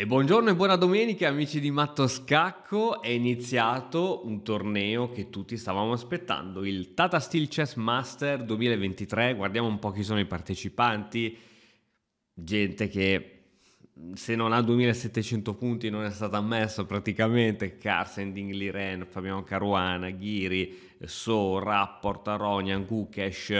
E buongiorno e buona domenica amici di Matto Scacco, è iniziato un torneo che tutti stavamo aspettando, il Tata Steel Chess Master 2023, guardiamo un po' chi sono i partecipanti, gente che se non ha 2700 punti non è stata ammessa praticamente, Carsen, Dingli Liren, Fabiano Caruana, Ghiri, So, Rapport, Aronian, Gukesh,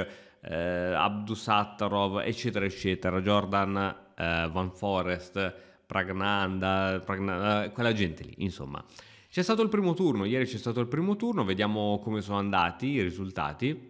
eh, Abdusattarov, eccetera eccetera, Jordan eh, Van Forest Pragnanda, Pragnanda, eh, quella gente lì, insomma. C'è stato il primo turno, ieri c'è stato il primo turno, vediamo come sono andati i risultati.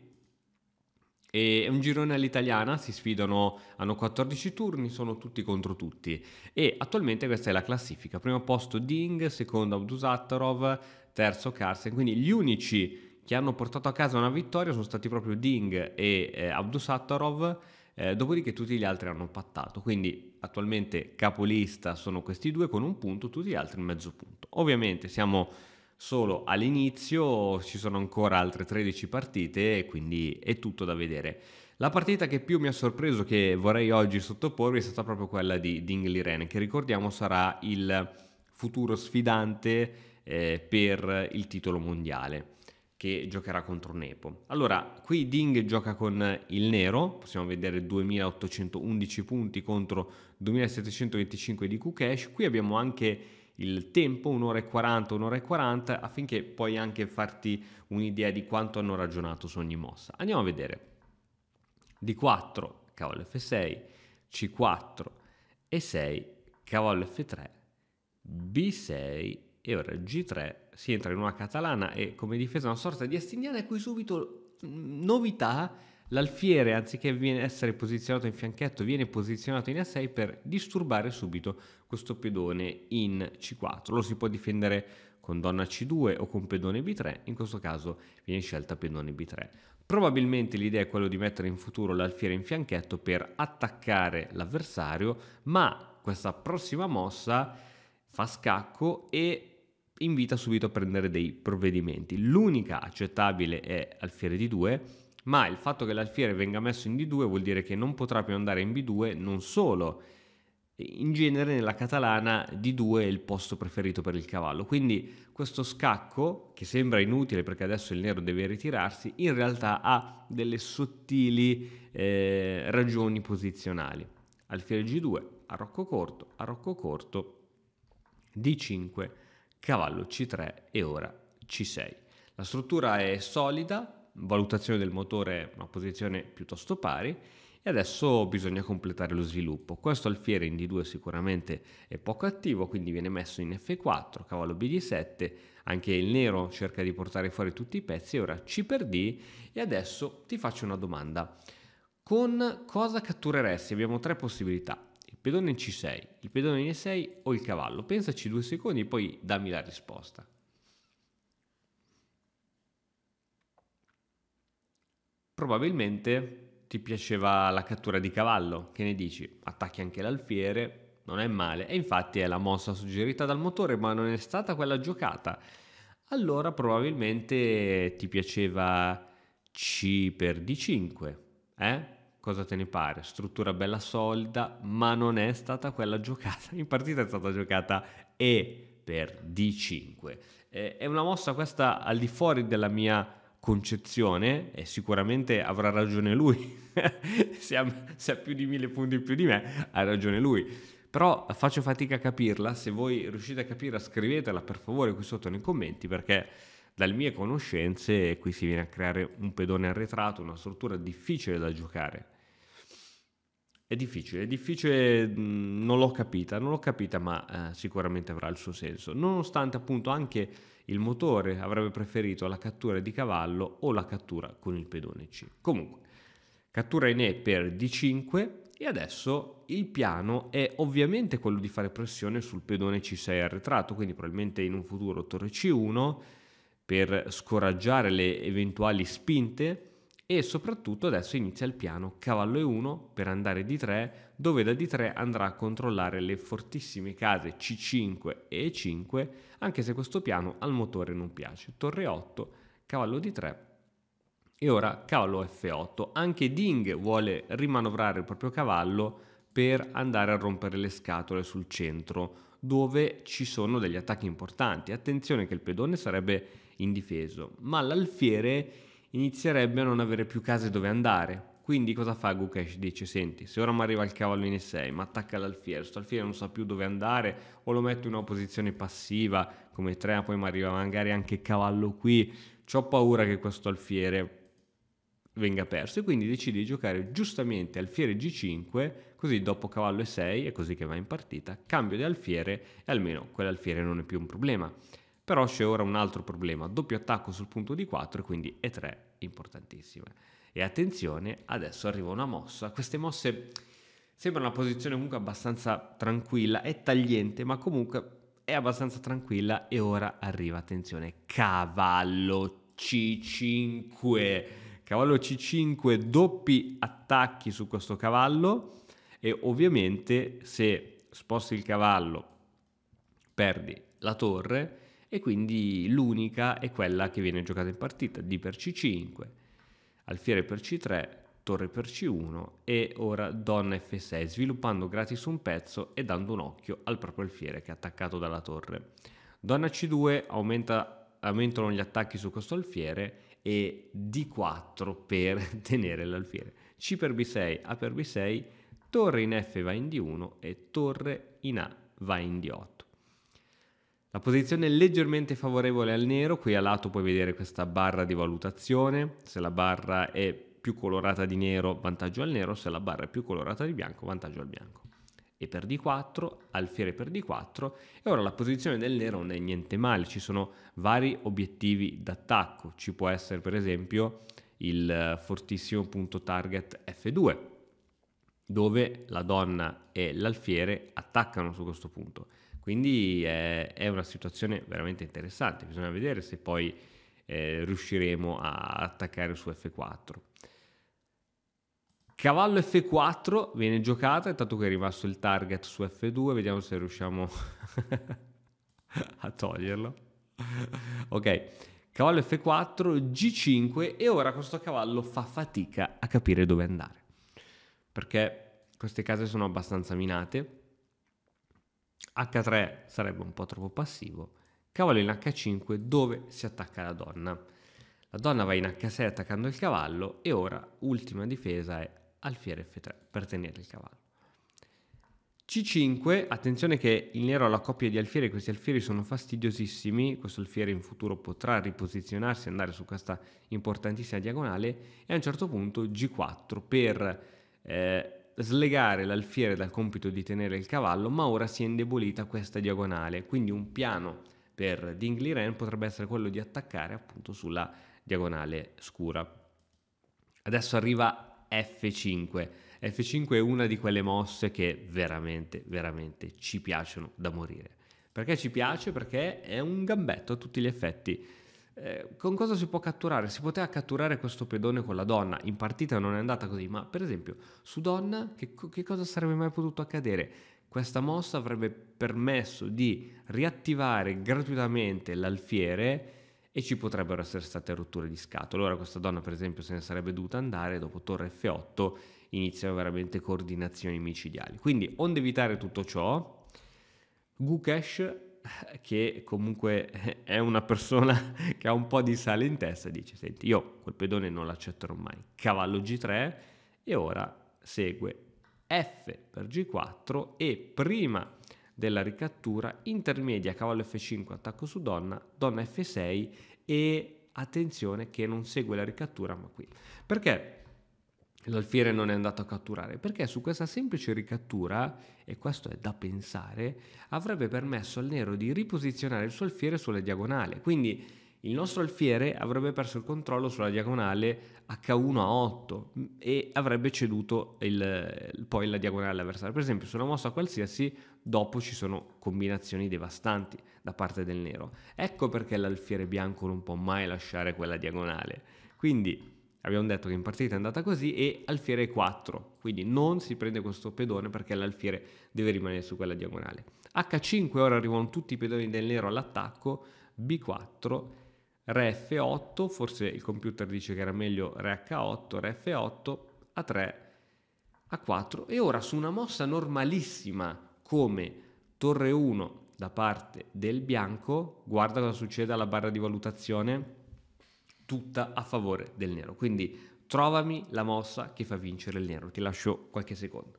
E è un girone all'italiana, si sfidano, hanno 14 turni, sono tutti contro tutti. E attualmente questa è la classifica. Primo posto Ding, secondo Abdusattarov, terzo Carsen. Quindi gli unici che hanno portato a casa una vittoria sono stati proprio Ding e eh, Abdusattarov eh, dopodiché tutti gli altri hanno pattato, quindi attualmente capolista sono questi due con un punto, tutti gli altri mezzo punto. Ovviamente siamo solo all'inizio, ci sono ancora altre 13 partite, quindi è tutto da vedere. La partita che più mi ha sorpreso, che vorrei oggi sottoporvi, è stata proprio quella di Ding Liren, che ricordiamo sarà il futuro sfidante eh, per il titolo mondiale che giocherà contro Nepo. Allora, qui Ding gioca con il nero, possiamo vedere 2811 punti contro 2725 di Kukesh. Qui abbiamo anche il tempo, un'ora e 40, un'ora e 40, affinché puoi anche farti un'idea di quanto hanno ragionato su ogni mossa. Andiamo a vedere. D4, cavallo F6, C4 e 6, cavallo F3, B6 e ora G3 si entra in una catalana e come difesa una sorta di estindiana e qui subito mm, novità l'alfiere anziché essere posizionato in fianchetto viene posizionato in A6 per disturbare subito questo pedone in C4 lo si può difendere con donna C2 o con pedone B3 in questo caso viene scelta pedone B3 Probabilmente l'idea è quella di mettere in futuro l'alfiere in fianchetto per attaccare l'avversario, ma questa prossima mossa fa scacco e invita subito a prendere dei provvedimenti. L'unica accettabile è alfiere di 2, ma il fatto che l'alfiere venga messo in D2 vuol dire che non potrà più andare in B2 non solo. In genere nella catalana D2 è il posto preferito per il cavallo, quindi questo scacco, che sembra inutile perché adesso il nero deve ritirarsi, in realtà ha delle sottili eh, ragioni posizionali. Alfiere G2, a rocco corto, a corto, D5, cavallo C3 e ora C6. La struttura è solida, valutazione del motore una posizione piuttosto pari e adesso bisogna completare lo sviluppo. Questo alfiere in D2 sicuramente è poco attivo, quindi viene messo in F4, cavallo bd 7, anche il nero cerca di portare fuori tutti i pezzi, ora C per D e adesso ti faccio una domanda. Con cosa cattureresti? Abbiamo tre possibilità pedone in C6, il pedone in E6 o il cavallo. Pensaci due secondi e poi dammi la risposta. Probabilmente ti piaceva la cattura di cavallo, che ne dici? Attacchi anche l'alfiere, non è male, e infatti è la mossa suggerita dal motore, ma non è stata quella giocata. Allora probabilmente ti piaceva C per D5, eh? cosa te ne pare? Struttura bella solida, ma non è stata quella giocata. In partita è stata giocata E per D5. Eh, è una mossa questa al di fuori della mia concezione e sicuramente avrà ragione lui. se, ha, se ha più di mille punti in più di me, ha ragione lui però faccio fatica a capirla, se voi riuscite a capirla scrivetela per favore qui sotto nei commenti perché dalle mie conoscenze qui si viene a creare un pedone arretrato, una struttura difficile da giocare. È difficile, è difficile, non l'ho capita, non l'ho capita, ma eh, sicuramente avrà il suo senso. Nonostante appunto anche il motore avrebbe preferito la cattura di cavallo o la cattura con il pedone C. Comunque, cattura in E per D5 e adesso il piano è ovviamente quello di fare pressione sul pedone C6 arretrato, quindi probabilmente in un futuro torre C1 per scoraggiare le eventuali spinte e soprattutto adesso inizia il piano cavallo e1 per andare di 3 dove da d3 andrà a controllare le fortissime case c5 e e5 anche se questo piano al motore non piace torre 8 cavallo di 3 e ora cavallo f8 anche Ding vuole rimanovrare il proprio cavallo per andare a rompere le scatole sul centro dove ci sono degli attacchi importanti attenzione che il pedone sarebbe indifeso, ma l'alfiere inizierebbe a non avere più case dove andare. Quindi cosa fa Gukesh? Dice, senti, se ora mi arriva il cavallo in E6, ma attacca l'alfiere, questo alfiere non sa più dove andare, o lo metto in una posizione passiva, come 3, poi mi arriva magari anche cavallo qui, ho paura che questo alfiere venga perso e quindi decide di giocare giustamente alfiere g5 così dopo cavallo e6 è così che va in partita cambio di alfiere e almeno quell'alfiere non è più un problema però c'è ora un altro problema, doppio attacco sul punto di 4 e quindi E3 importantissime. E attenzione, adesso arriva una mossa, queste mosse sembrano una posizione comunque abbastanza tranquilla, è tagliente ma comunque è abbastanza tranquilla e ora arriva, attenzione, cavallo C5, cavallo C5, doppi attacchi su questo cavallo e ovviamente se sposti il cavallo perdi la torre e quindi l'unica è quella che viene giocata in partita, D per C5, alfiere per C3, torre per C1 e ora donna F6, sviluppando gratis un pezzo e dando un occhio al proprio alfiere che è attaccato dalla torre. Donna C2 aumenta, aumentano gli attacchi su questo alfiere e D4 per tenere l'alfiere. C per B6, A per B6, torre in F va in D1 e torre in A va in D8. La posizione è leggermente favorevole al nero, qui a lato puoi vedere questa barra di valutazione, se la barra è più colorata di nero vantaggio al nero, se la barra è più colorata di bianco vantaggio al bianco. E per D4, alfiere per D4 e ora la posizione del nero non è niente male, ci sono vari obiettivi d'attacco, ci può essere per esempio il fortissimo punto target F2 dove la donna e l'alfiere attaccano su questo punto quindi è, eh, è una situazione veramente interessante, bisogna vedere se poi eh, riusciremo a attaccare su F4. Cavallo F4 viene giocato, intanto che è rimasto il target su F2, vediamo se riusciamo a toglierlo. ok, cavallo F4, G5 e ora questo cavallo fa fatica a capire dove andare. Perché queste case sono abbastanza minate H3 sarebbe un po' troppo passivo, cavallo in H5 dove si attacca la donna. La donna va in H6 attaccando il cavallo e ora ultima difesa è alfiere F3 per tenere il cavallo. C5, attenzione che il nero ha la coppia di alfieri, questi alfieri sono fastidiosissimi, questo alfiere in futuro potrà riposizionarsi e andare su questa importantissima diagonale e a un certo punto G4 per eh, slegare l'alfiere dal compito di tenere il cavallo, ma ora si è indebolita questa diagonale, quindi un piano per Dingley Ren potrebbe essere quello di attaccare appunto sulla diagonale scura. Adesso arriva F5. F5 è una di quelle mosse che veramente, veramente ci piacciono da morire. Perché ci piace? Perché è un gambetto a tutti gli effetti eh, con cosa si può catturare? Si poteva catturare questo pedone con la donna, in partita non è andata così, ma per esempio su donna che, che cosa sarebbe mai potuto accadere? Questa mossa avrebbe permesso di riattivare gratuitamente l'alfiere e ci potrebbero essere state rotture di scatole. Allora questa donna per esempio se ne sarebbe dovuta andare, dopo torre F8 iniziano veramente coordinazioni micidiali. Quindi onde evitare tutto ciò, Gukesh che comunque è una persona che ha un po' di sale in testa e dice senti io quel pedone non l'accetterò mai cavallo g3 e ora segue f per g4 e prima della ricattura intermedia cavallo f5 attacco su donna donna f6 e attenzione che non segue la ricattura ma qui perché l'alfiere non è andato a catturare, perché su questa semplice ricattura, e questo è da pensare, avrebbe permesso al nero di riposizionare il suo alfiere sulla diagonale, quindi il nostro alfiere avrebbe perso il controllo sulla diagonale H1 a 8 mm, e avrebbe ceduto il, poi la diagonale all'avversario. Per esempio, su una mossa qualsiasi, dopo ci sono combinazioni devastanti da parte del nero. Ecco perché l'alfiere bianco non può mai lasciare quella diagonale. Quindi Abbiamo detto che in partita è andata così e alfiere 4, quindi non si prende questo pedone perché l'alfiere deve rimanere su quella diagonale. H5 ora arrivano tutti i pedoni del nero all'attacco, B4, Re F8, forse il computer dice che era meglio Re H8, Re F8, A3, A4 e ora su una mossa normalissima come Torre 1 da parte del bianco, guarda cosa succede alla barra di valutazione, tutta a favore del nero. Quindi trovami la mossa che fa vincere il nero. Ti lascio qualche secondo.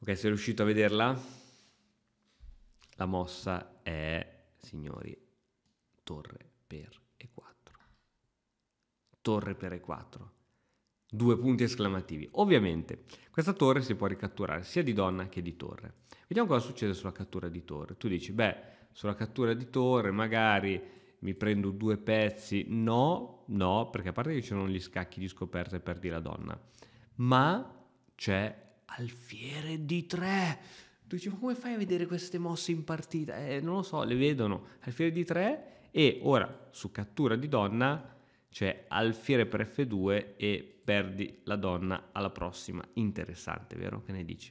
Ok, sei riuscito a vederla? La mossa è, signori, torre per E4. Torre per E4 Due punti esclamativi. Ovviamente, questa torre si può ricatturare sia di donna che di torre. Vediamo cosa succede sulla cattura di torre. Tu dici, beh, sulla cattura di torre magari mi prendo due pezzi. No, no, perché a parte che ci sono gli scacchi di scoperta e perdi la donna. Ma c'è alfiere di tre. Tu dici, ma come fai a vedere queste mosse in partita? Eh, non lo so, le vedono. Alfiere di tre e ora su cattura di donna cioè alfiere per F2 e perdi la donna alla prossima interessante, vero? Che ne dici?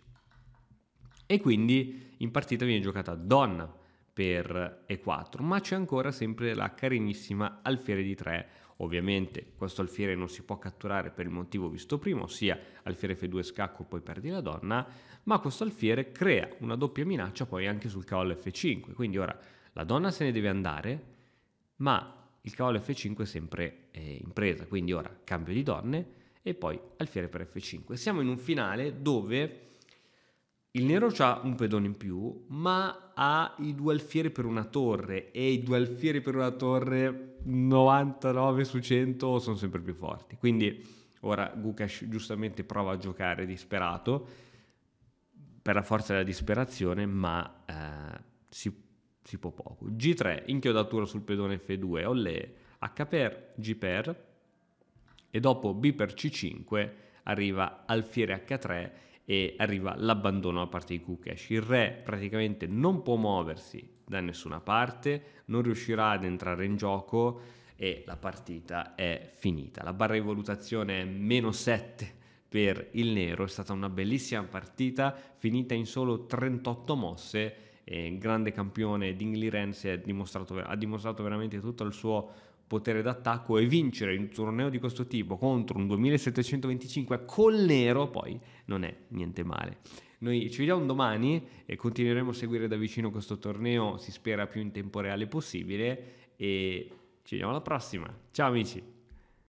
E quindi in partita viene giocata donna per E4, ma c'è ancora sempre la carinissima alfiere di 3. Ovviamente questo alfiere non si può catturare per il motivo visto prima, ossia alfiere F2 scacco poi perdi la donna, ma questo alfiere crea una doppia minaccia poi anche sul cavallo F5, quindi ora la donna se ne deve andare, ma il cavallo F5 è sempre eh, in presa, quindi ora cambio di donne e poi alfiere per F5. Siamo in un finale dove il nero ha un pedone in più, ma ha i due alfieri per una torre e i due alfieri per una torre 99 su 100 sono sempre più forti. Quindi ora Gukash giustamente prova a giocare disperato per la forza della disperazione, ma eh, si può si può poco. G3, inchiodatura sul pedone F2, olle, H per, G per, e dopo B per C5 arriva alfiere H3 e arriva l'abbandono da parte di Kukesh. Il re praticamente non può muoversi da nessuna parte, non riuscirà ad entrare in gioco e la partita è finita. La barra di valutazione è meno 7 per il nero, è stata una bellissima partita finita in solo 38 mosse eh, grande campione Dingley Renzi ha dimostrato, ha dimostrato veramente tutto il suo potere d'attacco e vincere un torneo di questo tipo contro un 2725 col nero poi non è niente male. Noi ci vediamo domani e continueremo a seguire da vicino questo torneo, si spera più in tempo reale possibile e ci vediamo alla prossima. Ciao amici!